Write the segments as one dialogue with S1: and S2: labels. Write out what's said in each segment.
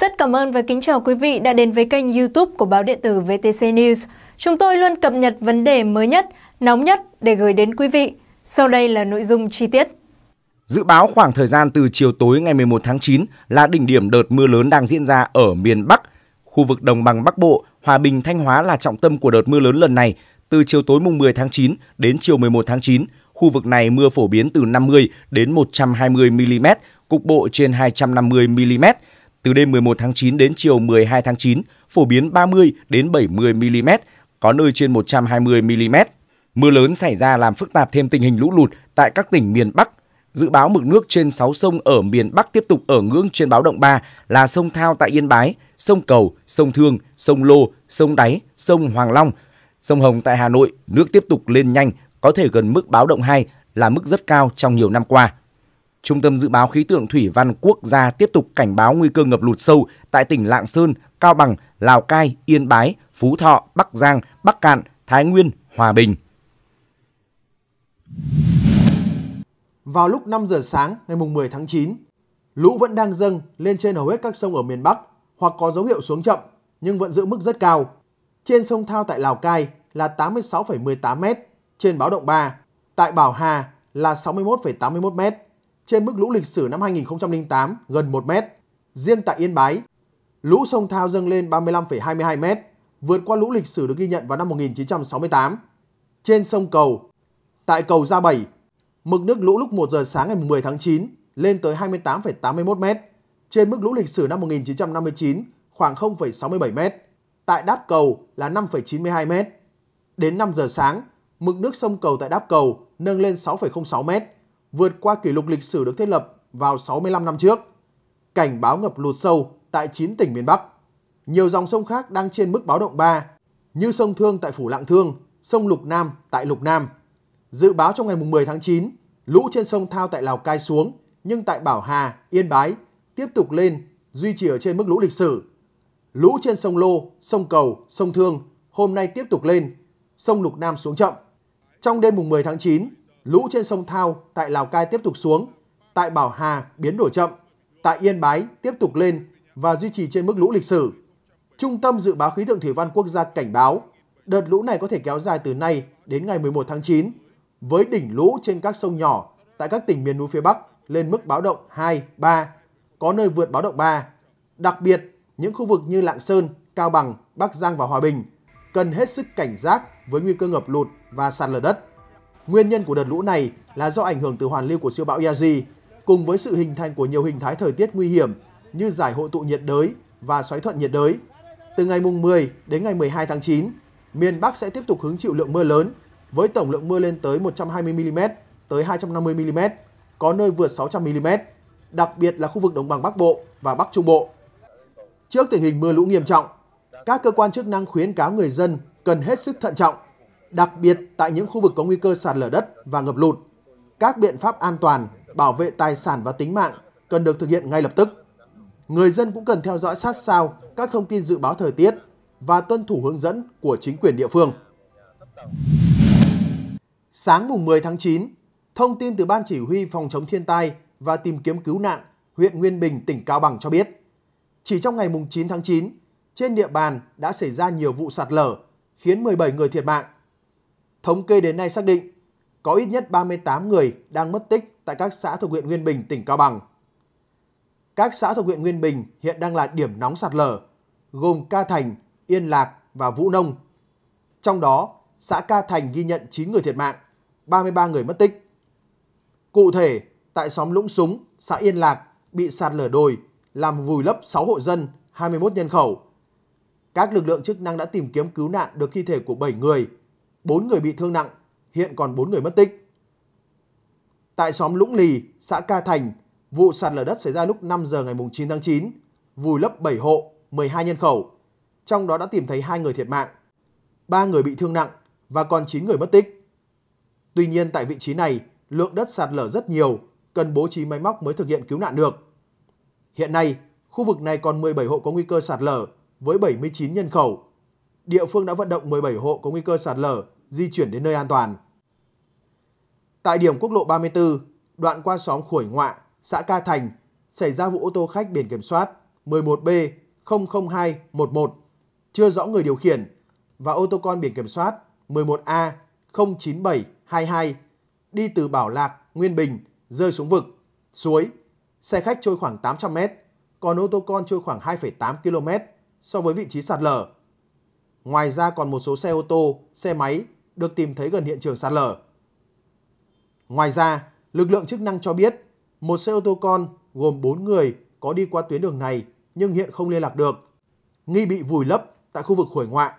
S1: Rất cảm ơn và kính chào quý vị đã đến với kênh youtube của báo điện tử VTC News. Chúng tôi luôn cập nhật vấn đề mới nhất, nóng nhất để gửi đến quý vị. Sau đây là nội dung chi tiết. Dự báo khoảng thời gian từ chiều tối ngày 11 tháng 9 là đỉnh điểm đợt mưa lớn đang diễn ra ở miền Bắc. Khu vực đồng bằng Bắc Bộ, Hòa Bình, Thanh Hóa là trọng tâm của đợt mưa lớn lần này. Từ chiều tối mùng 10 tháng 9 đến chiều 11 tháng 9, khu vực này mưa phổ biến từ 50 đến 120 mm, cục bộ trên 250 mm từ đêm 11 tháng 9 đến chiều 12 tháng 9, phổ biến 30 đến 70 mm, có nơi trên 120 mm. Mưa lớn xảy ra làm phức tạp thêm tình hình lũ lụt tại các tỉnh miền Bắc. Dự báo mực nước trên 6 sông ở miền Bắc tiếp tục ở ngưỡng trên báo động 3 là sông Thao tại Yên Bái, sông Cầu, sông Thương, sông Lô, sông Đáy, sông Hoàng Long. Sông Hồng tại Hà Nội, nước tiếp tục lên nhanh, có thể gần mức báo động 2 là mức rất cao trong nhiều năm qua. Trung tâm Dự báo Khí tượng Thủy văn Quốc gia tiếp tục cảnh báo nguy cơ ngập lụt sâu tại tỉnh Lạng Sơn, Cao Bằng, Lào Cai, Yên Bái, Phú Thọ, Bắc Giang, Bắc Cạn, Thái Nguyên, Hòa Bình.
S2: Vào lúc 5 giờ sáng ngày 10 tháng 9, lũ vẫn đang dâng lên trên hầu hết các sông ở miền Bắc hoặc có dấu hiệu xuống chậm nhưng vẫn giữ mức rất cao. Trên sông Thao tại Lào Cai là 86,18m trên báo động 3, tại Bảo Hà là 61,81m trên mức lũ lịch sử năm 2008 gần 1 mét. Riêng tại Yên Bái, lũ sông Thao dâng lên 35,22 mét, vượt qua lũ lịch sử được ghi nhận vào năm 1968. Trên sông Cầu, tại cầu Gia Bảy, mực nước lũ lúc 1 giờ sáng ngày 10 tháng 9 lên tới 28,81 mét, trên mức lũ lịch sử năm 1959 khoảng 0,67 mét. Tại Đáp Cầu là 5,92 mét. Đến 5 giờ sáng, mực nước sông Cầu tại Đáp Cầu nâng lên 6,06 mét, vượt qua kỷ lục lịch sử được thiết lập vào 65 năm trước. Cảnh báo ngập lụt sâu tại 9 tỉnh miền Bắc. Nhiều dòng sông khác đang trên mức báo động 3 như sông Thương tại Phủ Lạng Thương, sông Lục Nam tại Lục Nam. Dự báo trong ngày 10 tháng 9, lũ trên sông Thao tại Lào Cai xuống nhưng tại Bảo Hà, Yên Bái tiếp tục lên duy trì ở trên mức lũ lịch sử. Lũ trên sông Lô, sông Cầu, sông Thương hôm nay tiếp tục lên, sông Lục Nam xuống chậm. Trong đêm mùng 10 tháng 9, lũ trên sông Thao tại Lào Cai tiếp tục xuống, tại Bảo Hà biến đổi chậm, tại Yên Bái tiếp tục lên và duy trì trên mức lũ lịch sử. Trung tâm Dự báo Khí tượng Thủy văn Quốc gia cảnh báo đợt lũ này có thể kéo dài từ nay đến ngày 11 tháng 9 với đỉnh lũ trên các sông nhỏ tại các tỉnh miền núi phía Bắc lên mức báo động 2, 3, có nơi vượt báo động 3. Đặc biệt, những khu vực như Lạng Sơn, Cao Bằng, Bắc Giang và Hòa Bình cần hết sức cảnh giác với nguy cơ ngập lụt và sạt lở đất. Nguyên nhân của đợt lũ này là do ảnh hưởng từ hoàn lưu của siêu bão Yaji, cùng với sự hình thành của nhiều hình thái thời tiết nguy hiểm như giải hội tụ nhiệt đới và xoáy thuận nhiệt đới. Từ ngày mùng 10 đến ngày 12 tháng 9, miền Bắc sẽ tiếp tục hứng chịu lượng mưa lớn với tổng lượng mưa lên tới 120 mm tới 250 mm, có nơi vượt 600 mm, đặc biệt là khu vực đồng bằng Bắc Bộ và Bắc Trung Bộ. Trước tình hình mưa lũ nghiêm trọng, các cơ quan chức năng khuyến cáo người dân cần hết sức thận trọng đặc biệt tại những khu vực có nguy cơ sạt lở đất và ngập lụt. Các biện pháp an toàn, bảo vệ tài sản và tính mạng cần được thực hiện ngay lập tức. Người dân cũng cần theo dõi sát sao các thông tin dự báo thời tiết và tuân thủ hướng dẫn của chính quyền địa phương. Sáng mùng 10 tháng 9, thông tin từ Ban Chỉ huy Phòng chống thiên tai và tìm kiếm cứu nạn huyện Nguyên Bình, tỉnh Cao Bằng cho biết, chỉ trong ngày mùng 9 tháng 9, trên địa bàn đã xảy ra nhiều vụ sạt lở, khiến 17 người thiệt mạng Thống kê đến nay xác định có ít nhất 38 người đang mất tích tại các xã thuộc huyện Nguyên Bình, tỉnh Cao Bằng. Các xã thuộc huyện Nguyên Bình hiện đang là điểm nóng sạt lở, gồm Ca Thành, Yên Lạc và Vũ Nông. Trong đó, xã Ca Thành ghi nhận 9 người thiệt mạng, 33 người mất tích. Cụ thể, tại xóm Lũng Súng, xã Yên Lạc bị sạt lở đồi, làm vùi lấp 6 hộ dân, 21 nhân khẩu. Các lực lượng chức năng đã tìm kiếm cứu nạn được thi thể của 7 người 4 người bị thương nặng, hiện còn 4 người mất tích. Tại xóm Lũng Lì, xã Ca Thành, vụ sạt lở đất xảy ra lúc 5 giờ ngày 9 tháng 9, vùi lấp 7 hộ, 12 nhân khẩu, trong đó đã tìm thấy 2 người thiệt mạng, 3 người bị thương nặng và còn 9 người mất tích. Tuy nhiên tại vị trí này, lượng đất sạt lở rất nhiều, cần bố trí máy móc mới thực hiện cứu nạn được. Hiện nay, khu vực này còn 17 hộ có nguy cơ sạt lở với 79 nhân khẩu, địa phương đã vận động 17 hộ có nguy cơ sạt lở di chuyển đến nơi an toàn. Tại điểm quốc lộ 34, đoạn qua xóm Khuổi Ngoạ, xã Ca Thành, xảy ra vụ ô tô khách biển kiểm soát 11B00211, chưa rõ người điều khiển, và ô tô con biển kiểm soát 11A09722 đi từ Bảo Lạc, Nguyên Bình rơi xuống vực, suối. Xe khách trôi khoảng 800 m, còn ô tô con trôi khoảng 2,8 km so với vị trí sạt lở. Ngoài ra còn một số xe ô tô, xe máy được tìm thấy gần hiện trường sạt lở. Ngoài ra, lực lượng chức năng cho biết một xe ô tô con gồm 4 người có đi qua tuyến đường này nhưng hiện không liên lạc được, nghi bị vùi lấp tại khu vực khổi ngoại.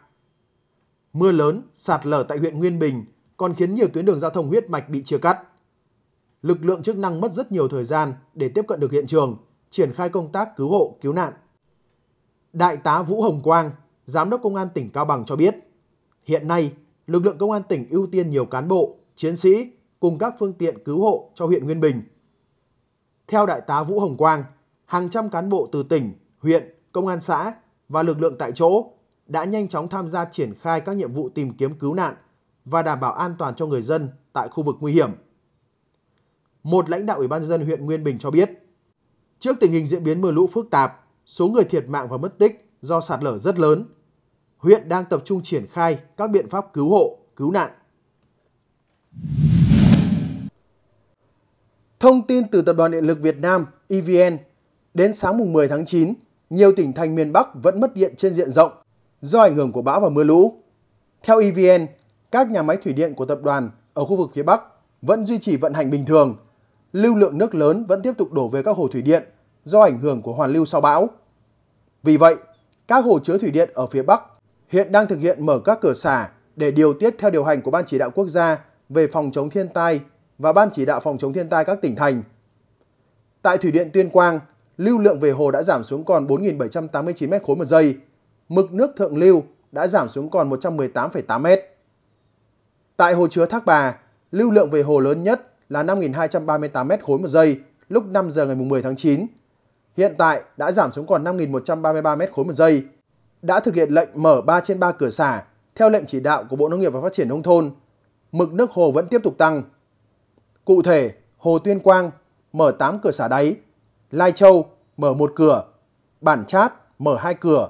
S2: Mưa lớn, sạt lở tại huyện Nguyên Bình còn khiến nhiều tuyến đường giao thông huyết mạch bị chia cắt. Lực lượng chức năng mất rất nhiều thời gian để tiếp cận được hiện trường, triển khai công tác cứu hộ, cứu nạn. Đại tá Vũ Hồng Quang, Giám đốc Công an tỉnh Cao Bằng cho biết, hiện nay lực lượng Công an tỉnh ưu tiên nhiều cán bộ, chiến sĩ cùng các phương tiện cứu hộ cho huyện Nguyên Bình. Theo Đại tá Vũ Hồng Quang, hàng trăm cán bộ từ tỉnh, huyện, công an xã và lực lượng tại chỗ đã nhanh chóng tham gia triển khai các nhiệm vụ tìm kiếm cứu nạn và đảm bảo an toàn cho người dân tại khu vực nguy hiểm. Một lãnh đạo Ủy ban nhân dân huyện Nguyên Bình cho biết, trước tình hình diễn biến mưa lũ phức tạp, số người thiệt mạng và mất tích do sạt lở rất lớn huyện đang tập trung triển khai các biện pháp cứu hộ, cứu nạn. Thông tin từ Tập đoàn Điện lực Việt Nam EVN, đến sáng mùng 10 tháng 9, nhiều tỉnh thành miền Bắc vẫn mất điện trên diện rộng do ảnh hưởng của bão và mưa lũ. Theo EVN, các nhà máy thủy điện của tập đoàn ở khu vực phía Bắc vẫn duy trì vận hành bình thường. Lưu lượng nước lớn vẫn tiếp tục đổ về các hồ thủy điện do ảnh hưởng của hoàn lưu sau bão. Vì vậy, các hồ chứa thủy điện ở phía Bắc hiện đang thực hiện mở các cửa xả để điều tiết theo điều hành của Ban Chỉ đạo Quốc gia về phòng chống thiên tai và Ban Chỉ đạo phòng chống thiên tai các tỉnh thành. Tại Thủy điện Tuyên Quang, lưu lượng về hồ đã giảm xuống còn 4.789 m khối một giây, mực nước thượng lưu đã giảm xuống còn 118,8 m. Tại hồ chứa Thác Bà, lưu lượng về hồ lớn nhất là 5.238 m khối một giây lúc 5 giờ ngày 10 tháng 9. Hiện tại đã giảm xuống còn 5.133 m khối một giây, đã thực hiện lệnh mở 3 trên 3 cửa xả theo lệnh chỉ đạo của Bộ Nông nghiệp và Phát triển Nông thôn, mực nước hồ vẫn tiếp tục tăng. Cụ thể, hồ Tuyên Quang mở 8 cửa xả đáy, Lai Châu mở một cửa, Bản Chát mở hai cửa,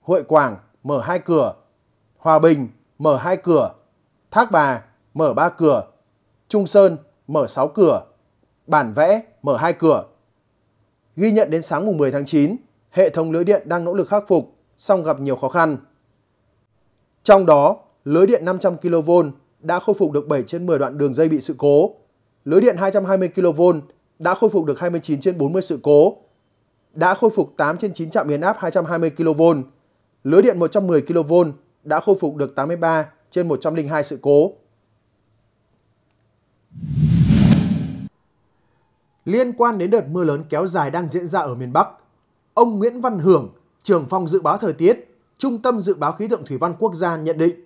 S2: Hội Quảng mở hai cửa, Hòa Bình mở hai cửa, Thác Bà mở ba cửa, Trung Sơn mở 6 cửa, Bản Vẽ mở hai cửa. Ghi nhận đến sáng mùng 10 tháng 9, hệ thống lưới điện đang nỗ lực khắc phục song gặp nhiều khó khăn. Trong đó, lưới điện 500 kV đã khôi phục được 7 trên 10 đoạn đường dây bị sự cố, lưới điện 220 kV đã khôi phục được 29 trên 40 sự cố, đã khôi phục 8 trên 9 trạm biến áp 220 kV, lưới điện 110 kV đã khôi phục được 83 trên 102 sự cố. Liên quan đến đợt mưa lớn kéo dài đang diễn ra ở miền Bắc, ông Nguyễn Văn Hưởng, trưởng phòng dự báo thời tiết, Trung tâm Dự báo Khí tượng Thủy văn Quốc gia nhận định.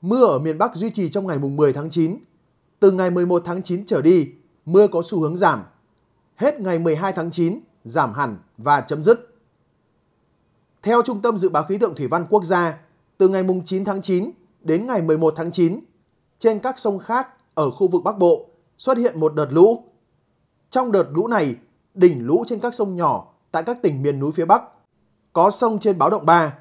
S2: Mưa ở miền Bắc duy trì trong ngày mùng 10 tháng 9. Từ ngày 11 tháng 9 trở đi, mưa có xu hướng giảm. Hết ngày 12 tháng 9, giảm hẳn và chấm dứt. Theo Trung tâm Dự báo Khí tượng Thủy văn Quốc gia, từ ngày 9 tháng 9 đến ngày 11 tháng 9, trên các sông khác ở khu vực Bắc Bộ xuất hiện một đợt lũ. Trong đợt lũ này, đỉnh lũ trên các sông nhỏ tại các tỉnh miền núi phía Bắc có sông trên báo động 3.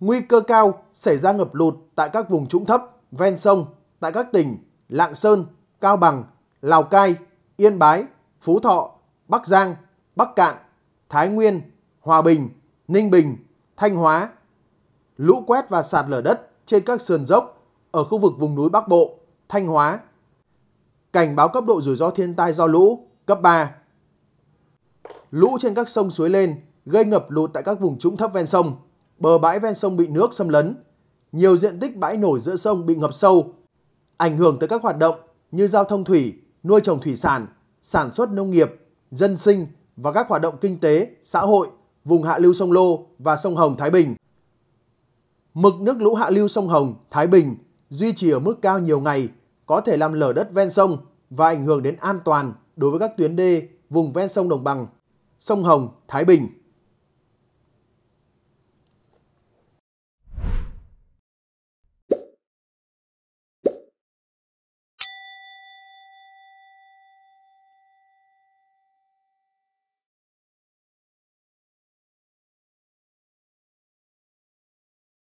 S2: Nguy cơ cao xảy ra ngập lụt tại các vùng trũng thấp, ven sông tại các tỉnh Lạng Sơn, Cao Bằng, Lào Cai, Yên Bái, Phú Thọ, Bắc Giang, Bắc Cạn, Thái Nguyên, Hòa Bình, Ninh Bình, Thanh Hóa. Lũ quét và sạt lở đất trên các sườn dốc ở khu vực vùng núi Bắc Bộ, Thanh Hóa. Cảnh báo cấp độ rủi ro thiên tai do lũ, cấp 3. Lũ trên các sông suối lên gây ngập lụt tại các vùng trũng thấp ven sông, bờ bãi ven sông bị nước xâm lấn, nhiều diện tích bãi nổi giữa sông bị ngập sâu, ảnh hưởng tới các hoạt động như giao thông thủy, nuôi trồng thủy sản, sản xuất nông nghiệp, dân sinh và các hoạt động kinh tế, xã hội vùng hạ lưu sông Lô và sông Hồng Thái Bình. Mực nước lũ hạ lưu sông Hồng Thái Bình duy trì ở mức cao nhiều ngày, có thể làm lở đất ven sông và ảnh hưởng đến an toàn đối với các tuyến đê vùng ven sông đồng bằng, sông Hồng Thái Bình.